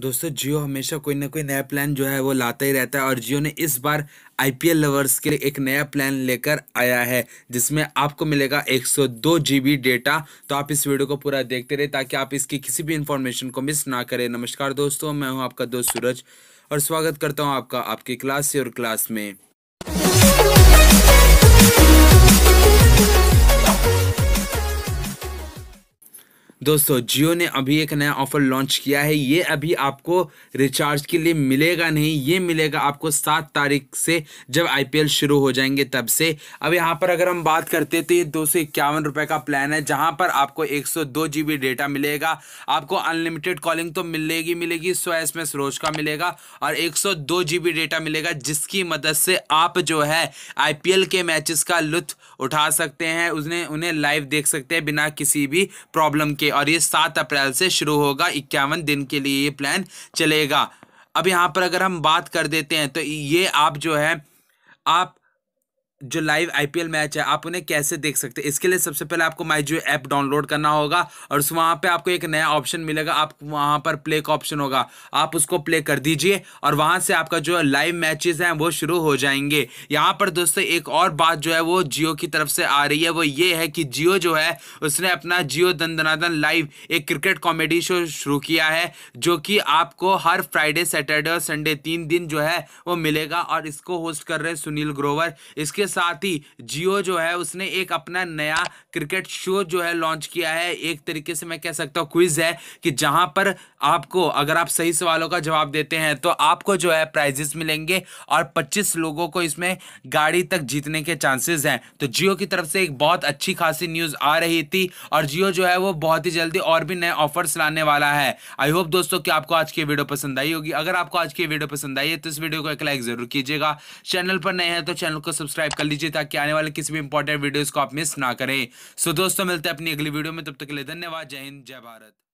दोस्तों जियो हमेशा कोई ना कोई नया प्लान जो है वो लाता ही रहता है और जियो ने इस बार आईपीएल लवर्स के लिए एक नया प्लान लेकर आया है जिसमें आपको मिलेगा जी जीबी डेटा तो आप इस वीडियो को पूरा देखते रहे ताकि आप इसकी किसी भी इन्फॉर्मेशन को मिस ना करें नमस्कार दोस्तों मैं हूँ आपका दोस्त सूरज और स्वागत करता हूँ आपका आपकी क्लास से और क्लास में दोस्तों जियो ने अभी एक नया ऑफर लॉन्च किया है ये अभी आपको रिचार्ज के लिए मिलेगा नहीं ये मिलेगा आपको सात तारीख से जब आईपीएल शुरू हो जाएंगे तब से अब यहाँ पर अगर हम बात करते तो ये दो सौ इक्यावन रुपये का प्लान है जहाँ पर आपको एक सौ दो जी बी डेटा मिलेगा आपको अनलिमिटेड कॉलिंग तो मिलेगी मिलेगी सो एस एम एस रोज का मिलेगा और एक सौ दो जी बी डेटा मिलेगा जिसकी मदद से आप जो है आई पी एल के मैचेस का लुत्फ उठा सकते हैं उसने उन्हें लाइव देख सकते हैं बिना किसी भी प्रॉब्लम के और ये सात अप्रैल से शुरू होगा इक्यावन दिन के लिए ये प्लान चलेगा अब यहाँ पर अगर हम बात कर देते हैं तो ये आप जो है आप जो लाइव आईपीएल मैच है आप उन्हें कैसे देख सकते हैं इसके लिए सबसे पहले आपको माई जियो ऐप डाउनलोड करना होगा और उस वहाँ पे आपको एक नया ऑप्शन मिलेगा आप वहाँ पर प्ले का ऑप्शन होगा आप उसको प्ले कर दीजिए और वहाँ से आपका जो लाइव मैचेस हैं वो शुरू हो जाएंगे यहाँ पर दोस्तों एक और बात जो है वो जियो की तरफ से आ रही है वो ये है कि जियो जो है उसने अपना जियो दंदनादन लाइव एक क्रिकेट कॉमेडी शो शुरू किया है जो कि आपको हर फ्राइडे सैटरडे और संडे तीन दिन जो है वो मिलेगा और इसको होस्ट कर रहे हैं सुनील ग्रोवर इसके साथ ही जियो जो है उसने एक अपना नया क्रिकेट शो जो है लॉन्च किया है एक तरीके से मैं कह सकता हूँ क्विज है कि जहाँ पर आपको अगर आप सही सवालों का जवाब देते हैं तो आपको जो है प्राइजेस मिलेंगे और 25 लोगों को इसमें गाड़ी तक जीतने के चांसेस हैं तो जियो की तरफ से एक बहुत अच्छी खासी न्यूज़ आ रही थी और जियो जो है वो बहुत ही जल्दी और भी नए ऑफर्स लाने वाला है आई होप दोस्तों कि आपको आज की वीडियो पसंद आई होगी अगर आपको आज की वीडियो पसंद आई है तो इस वीडियो को एक लाइक जरूर कीजिएगा चैनल पर नए हैं तो चैनल को सब्सक्राइब कर लीजिए ताकि आने वाले किसी भी इंपॉर्टेंट वीडियोस को आप मिस ना करें सो दोस्तों मिलते हैं अपनी अगली वीडियो में तब तक के लिए धन्यवाद जय हिंद जय भारत